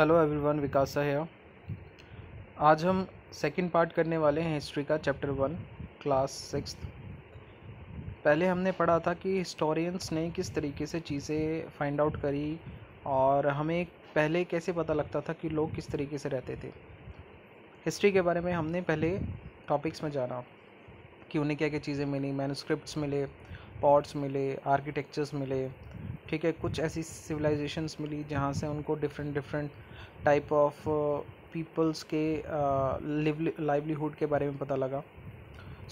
hello everyone विकास है आज हम सेकंड पार्ट करने वाले हैं हिस्ट्री का चैप्टर वन क्लास सिक्स पहले हमने पढ़ा था कि हिस्टोरियंस ने किस तरीके से चीज़ें फाइंड आउट करी और हमें पहले कैसे पता लगता था कि लोग किस तरीके से रहते थे हिस्ट्री के बारे में हमने पहले टॉपिक्स में जाना कि उन्हें क्या क्या चीज़ें मिली मैनुस्क्रिप्ट मिले पॉट्स मिले आर्किटेक्चर्स मिले ठीक है कुछ ऐसी सिविलाइजेशंस मिली जहाँ से उनको different different type of peoples के लाइवलीहुड uh, के बारे में पता लगा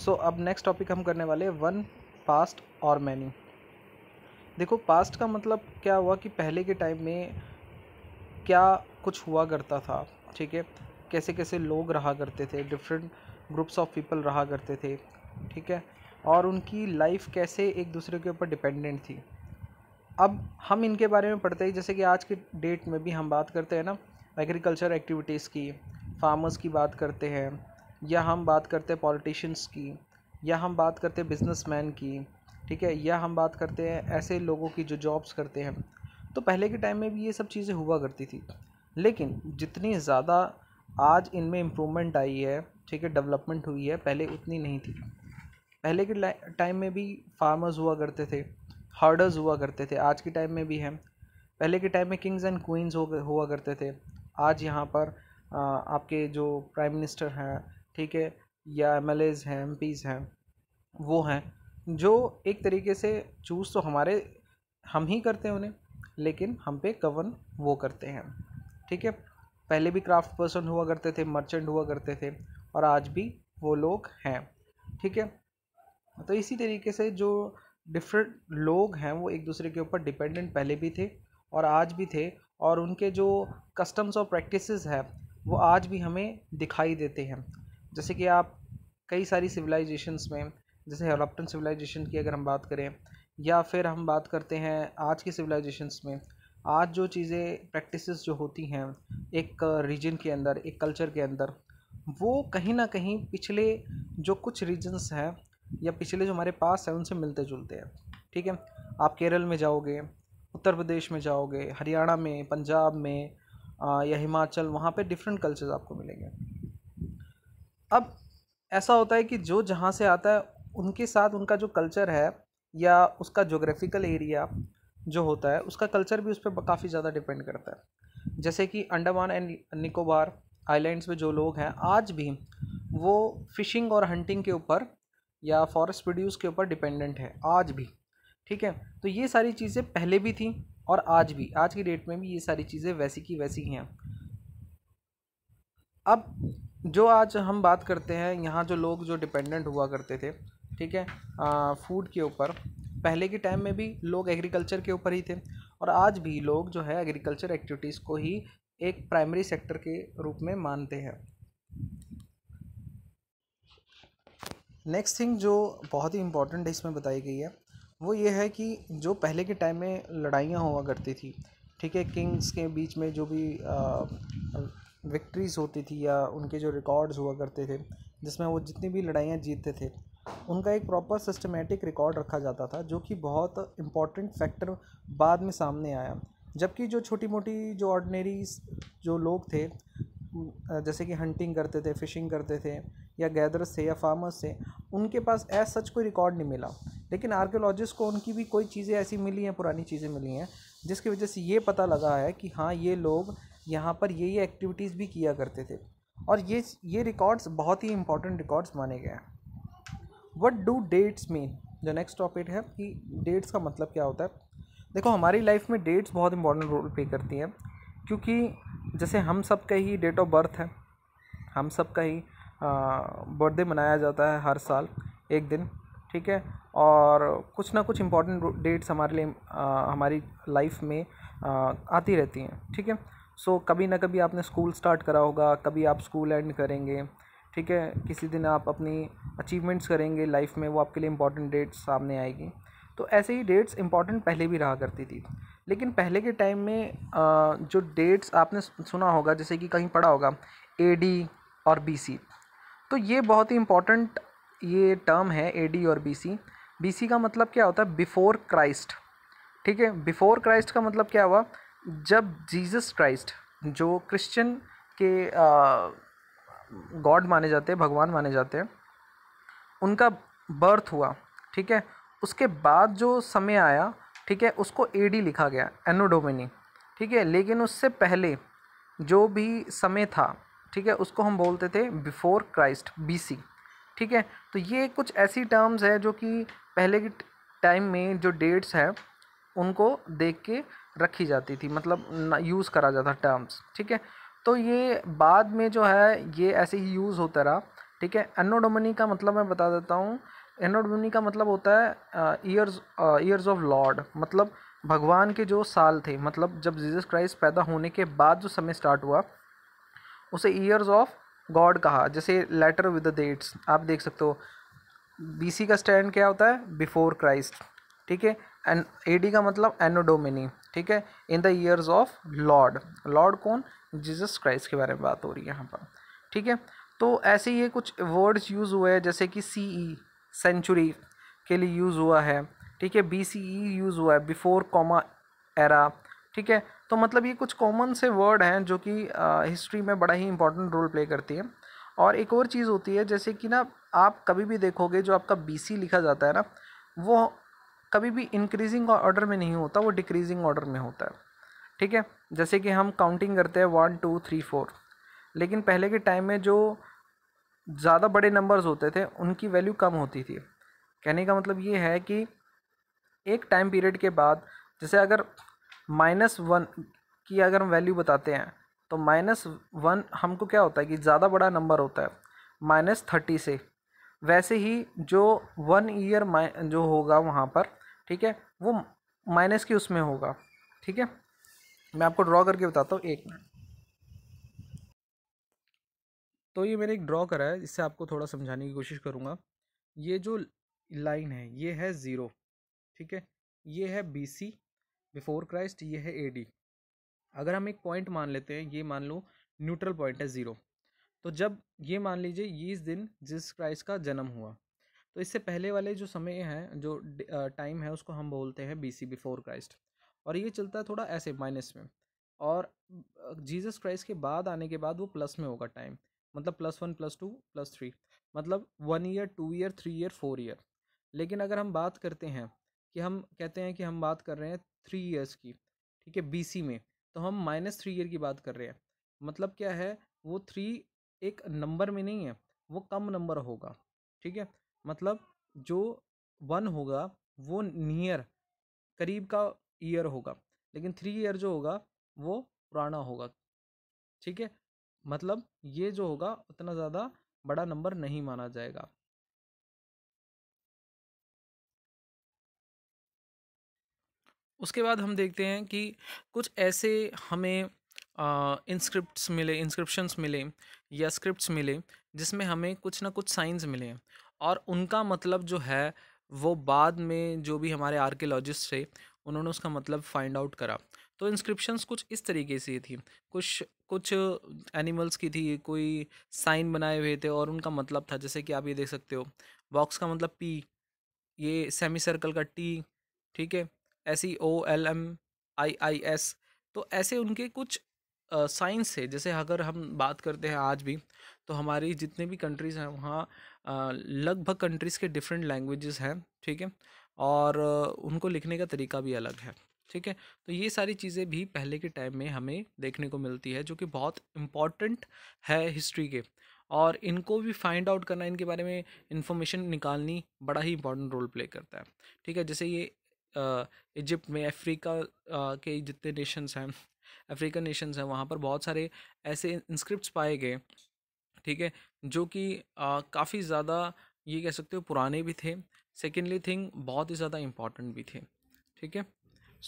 सो so, अब नेक्स्ट टॉपिक हम करने वाले वन पास्ट और मैनी देखो पास्ट का मतलब क्या हुआ कि पहले के टाइम में क्या कुछ हुआ करता था ठीक है कैसे कैसे लोग रहा करते थे डिफरेंट ग्रुप्स ऑफ पीपल रहा करते थे ठीक है और उनकी लाइफ कैसे एक दूसरे के ऊपर डिपेंडेंट थी अब हम इनके बारे में पढ़ते ही जैसे कि आज के डेट में भी हम बात करते हैं ना एग्रीकल्चर एक्टिविटीज़ की फार्मर्स की बात करते हैं या हम बात करते हैं पॉलिटिशियंस की या हम बात करते हैं बिजनेसमैन की ठीक है या हम बात करते हैं ऐसे लोगों की जो जॉब्स करते हैं तो पहले के टाइम में भी ये सब चीज़ें हुआ करती थी लेकिन जितनी ज़्यादा आज इनमें इम्प्रूवमेंट आई है ठीक है डेवलपमेंट हुई है पहले उतनी नहीं थी पहले के टाइम में भी फार्मर्स हुआ करते थे हर्डर्स हुआ करते थे आज के टाइम में भी हैं पहले के टाइम में किंग्स एंड क्वींस हो हुआ करते थे आज यहाँ पर आ, आपके जो प्राइम मिनिस्टर हैं ठीक है या एम एल एज़ हैं एम पीज़ हैं वो हैं जो एक तरीके से चूज़ तो हमारे हम ही करते हैं उन्हें लेकिन हम पे कवन वो करते हैं ठीक है पहले भी क्राफ्ट पर्सन हुआ करते थे मर्चेंट हुआ करते थे और आज भी वो लोग हैं ठीक है तो इसी तरीके से जो डिफरेंट लोग हैं वो एक दूसरे के ऊपर डिपेंडेंट पहले भी थे और आज भी थे और उनके जो कस्टम्स और प्रैक्टिसेस है वो आज भी हमें दिखाई देते हैं जैसे कि आप कई सारी सिविलाइजेशंस में जैसे हेलोप्टन सिविलाइजेशन की अगर हम बात करें या फिर हम बात करते हैं आज की सिविलाइजेशंस में आज जो चीज़ें प्रैक्टिसेस जो होती हैं एक रीजन के अंदर एक कल्चर के अंदर वो कहीं ना कहीं पिछले जो कुछ रीजन्स हैं या पिछले जो हमारे पास है उनसे मिलते जुलते हैं ठीक है आप केरल में जाओगे उत्तर प्रदेश में जाओगे हरियाणा में पंजाब में या हिमाचल वहाँ पे डिफरेंट कल्चर्स आपको मिलेंगे अब ऐसा होता है कि जो जहाँ से आता है उनके साथ उनका जो कल्चर है या उसका जोग्राफिकल एरिया जो होता है उसका कल्चर भी उस पर काफ़ी ज़्यादा डिपेंड करता है जैसे कि अंडमान एंड निकोबार आइलैंड्स में जो लोग हैं आज भी वो फ़िशिंग और हंटिंग के ऊपर या फॉरेस्ट प्रोड्यूस के ऊपर डिपेंडेंट है आज भी ठीक है तो ये सारी चीज़ें पहले भी थी और आज भी आज की डेट में भी ये सारी चीज़ें वैसी की वैसी हैं अब जो आज हम बात करते हैं यहाँ जो लोग जो डिपेंडेंट हुआ करते थे ठीक है फूड के ऊपर पहले के टाइम में भी लोग एग्रीकल्चर के ऊपर ही थे और आज भी लोग जो है एग्रीकल्चर एक्टिविटीज़ को ही एक प्राइमरी सेक्टर के रूप में मानते हैं नेक्स्ट थिंग जो बहुत ही इम्पॉर्टेंट है इसमें बताई गई है वो ये है कि जो पहले के टाइम में लड़ाइयाँ हुआ करती थी ठीक है किंग्स के बीच में जो भी विक्ट्रीज होती थी या उनके जो रिकॉर्ड्स हुआ करते थे जिसमें वो जितनी भी लड़ाइयाँ जीतते थे उनका एक प्रॉपर सिस्टमेटिक रिकॉर्ड रखा जाता था जो कि बहुत इम्पॉर्टेंट फैक्टर बाद में सामने आया जबकि जो छोटी मोटी जो ऑर्डनेरी जो लोग थे जैसे कि हंटिंग करते थे फिशिंग करते थे या गैदर्स से या फार्मर्स से उनके पास ऐसा सच कोई रिकॉर्ड नहीं मिला लेकिन आर्कियोलॉजिस्ट को उनकी भी कोई चीज़ें ऐसी मिली हैं पुरानी चीज़ें मिली हैं जिसकी वजह से ये पता लगा है कि हाँ ये लोग यहाँ पर ये ये एक्टिविटीज़ भी किया करते थे और ये ये रिकॉर्ड्स बहुत ही इंपॉर्टेंट रिकॉर्ड्स माने गए हैं वट डू डेट्स मीन जो नेक्स्ट टॉपिक है कि डेट्स का मतलब क्या होता है देखो हमारी लाइफ में डेट्स बहुत इंपॉर्टेंट रोल प्ले करती हैं क्योंकि जैसे हम सब का ही डेट ऑफ बर्थ है हम सब का ही बर्थडे मनाया जाता है हर साल एक दिन ठीक है और कुछ ना कुछ इम्पॉर्टेंट डेट्स हमारे लिए आ, हमारी लाइफ में आ, आती रहती हैं ठीक है सो so, कभी ना कभी आपने स्कूल स्टार्ट करा होगा कभी आप स्कूल एंड करेंगे ठीक है किसी दिन आप अपनी अचीवमेंट्स करेंगे लाइफ में वो आपके लिए इम्पॉर्टेंट डेट्स सामने आएगी तो ऐसे ही डेट्स इम्पॉर्टेंट पहले भी रहा करती थी लेकिन पहले के टाइम में आ, जो डेट्स आपने सुना होगा जैसे कि कहीं पढ़ा होगा ए डी और बी सी तो ये बहुत ही इंपॉर्टेंट ये टर्म है ए डी और बी सी बी सी का मतलब क्या होता है बिफोर क्राइस्ट ठीक है बिफोर क्राइस्ट का मतलब क्या हुआ जब जीसस क्राइस्ट जो क्रिश्चियन के गॉड माने जाते हैं भगवान माने जाते हैं उनका बर्थ हुआ ठीक है उसके बाद जो समय आया ठीक है उसको ए डी लिखा गया एनोडोमिनी ठीक है लेकिन उससे पहले जो भी समय था ठीक है उसको हम बोलते थे बिफोर क्राइस्ट बी ठीक है तो ये कुछ ऐसी टर्म्स है जो कि पहले के टाइम में जो डेट्स है उनको देख के रखी जाती थी मतलब यूज़ करा जाता टर्म्स ठीक है तो ये बाद में जो है ये ऐसे ही यूज़ होता रहा ठीक है एनोडोमनी का मतलब मैं बता देता हूँ एनोडोमनी का मतलब होता है ईयर्स ईयर्स ऑफ लॉर्ड मतलब भगवान के जो साल थे मतलब जब जीसस क्राइस्ट पैदा होने के बाद जो समय स्टार्ट हुआ उसे ईयर्स ऑफ गॉड कहा जैसे लेटर विद द डेट्स आप देख सकते हो बीसी का स्टैंड क्या होता है बिफोर क्राइस्ट ठीक है एंड एडी का मतलब एनोडोमिनी ठीक है in the years of lord lord कौन जीसस क्राइस्ट के बारे में बात हो रही है यहाँ पर ठीक है तो ऐसे ये कुछ वर्ड्स यूज़ हुए हैं जैसे कि सी ई सेंचुरी के लिए यूज़ हुआ है ठीक है बी सी ई यूज़ हुआ है बिफोर कॉमा एरा ठीक है तो मतलब ये कुछ कॉमन से वर्ड हैं जो कि हिस्ट्री में बड़ा ही इंपॉर्टेंट रोल प्ले करती है और एक और चीज़ होती है जैसे कि ना आप कभी भी देखोगे जो आपका बी लिखा जाता है ना वो कभी भी इंक्रीजिंग ऑर्डर में नहीं होता वो डिक्रीजिंग ऑर्डर में होता है ठीक है जैसे कि हम काउंटिंग करते हैं वन टू थ्री फोर लेकिन पहले के टाइम में जो ज़्यादा बड़े नंबर्स होते थे उनकी वैल्यू कम होती थी कहने का मतलब ये है कि एक टाइम पीरियड के बाद जैसे अगर माइनस वन की अगर हम वैल्यू बताते हैं तो माइनस वन हमको क्या होता है कि ज़्यादा बड़ा नंबर होता है माइनस थर्टी से वैसे ही जो वन ईयर जो होगा वहाँ पर ठीक है वो माइनस की उसमें होगा ठीक है मैं आपको ड्रॉ करके बताता हूँ एक मिनट तो ये मैंने एक ड्रॉ करा है इससे आपको थोड़ा समझाने की कोशिश करूँगा ये जो लाइन है ये है ज़ीरो ठीक है ये है बी सी बिफोर क्राइस्ट ये है ए डी अगर हम एक पॉइंट मान लेते हैं ये मान लो न्यूट्रल पॉइंट है ज़ीरो तो जब ये मान लीजिए ये इस दिन जिस क्राइस्ट का जन्म हुआ तो इससे पहले वाले जो समय हैं जो टाइम है उसको हम बोलते हैं बी सी बिफोर क्राइस्ट और ये चलता है थोड़ा ऐसे माइनस में और जीसस क्राइस्ट के बाद आने के बाद वो प्लस में होगा टाइम मतलब plus one plus two plus three मतलब one year two year three year four year लेकिन अगर हम बात करते हैं कि हम कहते हैं कि हम बात कर रहे हैं थ्री ईयर्स की ठीक है बीसी में तो हम माइनस थ्री ईयर की बात कर रहे हैं मतलब क्या है वो थ्री एक नंबर में नहीं है वो कम नंबर होगा ठीक है मतलब जो वन होगा वो नियर करीब का ईयर होगा लेकिन थ्री ईयर जो होगा वो पुराना होगा ठीक है मतलब ये जो होगा उतना ज़्यादा बड़ा नंबर नहीं माना जाएगा उसके बाद हम देखते हैं कि कुछ ऐसे हमें इंस्क्रिप्ट मिले इंस्क्रिप्शंस मिले या स्क्रिप्ट्स मिले जिसमें हमें कुछ ना कुछ साइंस मिले और उनका मतलब जो है वो बाद में जो भी हमारे आर्कियोलॉजिस्ट थे उन्होंने उसका मतलब फाइंड आउट करा तो इंस्क्रिप्शंस कुछ इस तरीके से थी कुछ कुछ एनिमल्स की थी कोई साइन बनाए हुए थे और उनका मतलब था जैसे कि आप ये देख सकते हो बॉक्स का मतलब पी ये सेमी सर्कल का टी ठीक है S E O L M I I S तो ऐसे उनके कुछ साइंस है जैसे अगर हम बात करते हैं आज भी तो हमारी जितने भी कंट्रीज़ हैं वहाँ लगभग कंट्रीज़ के डिफरेंट लैंग्वेजेस हैं ठीक है और उनको लिखने का तरीका भी अलग है ठीक है तो ये सारी चीज़ें भी पहले के टाइम में हमें देखने को मिलती है जो कि बहुत इम्पॉर्टेंट है हिस्ट्री के और इनको भी फाइंड आउट करना इनके बारे में इन्फॉर्मेशन निकालनी बड़ा ही इंपॉर्टेंट रोल प्ले करता है ठीक है जैसे ये इजिप्ट में अफ्रीका के जितने नेशंस हैं अफ्रीकन नेशंस हैं वहाँ पर बहुत सारे ऐसे इंस्क्रिप्ट पाए गए ठीक है जो कि काफ़ी ज़्यादा ये कह सकते हो पुराने भी थे सेकेंडली थिंग बहुत ही ज़्यादा इम्पॉर्टेंट भी थे ठीक है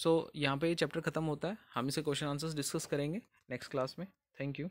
सो so, यहाँ पे ये चैप्टर ख़त्म होता है हम इसे क्वेश्चन आंसर्स डिस्कस करेंगे नेक्स्ट क्लास में थैंक यू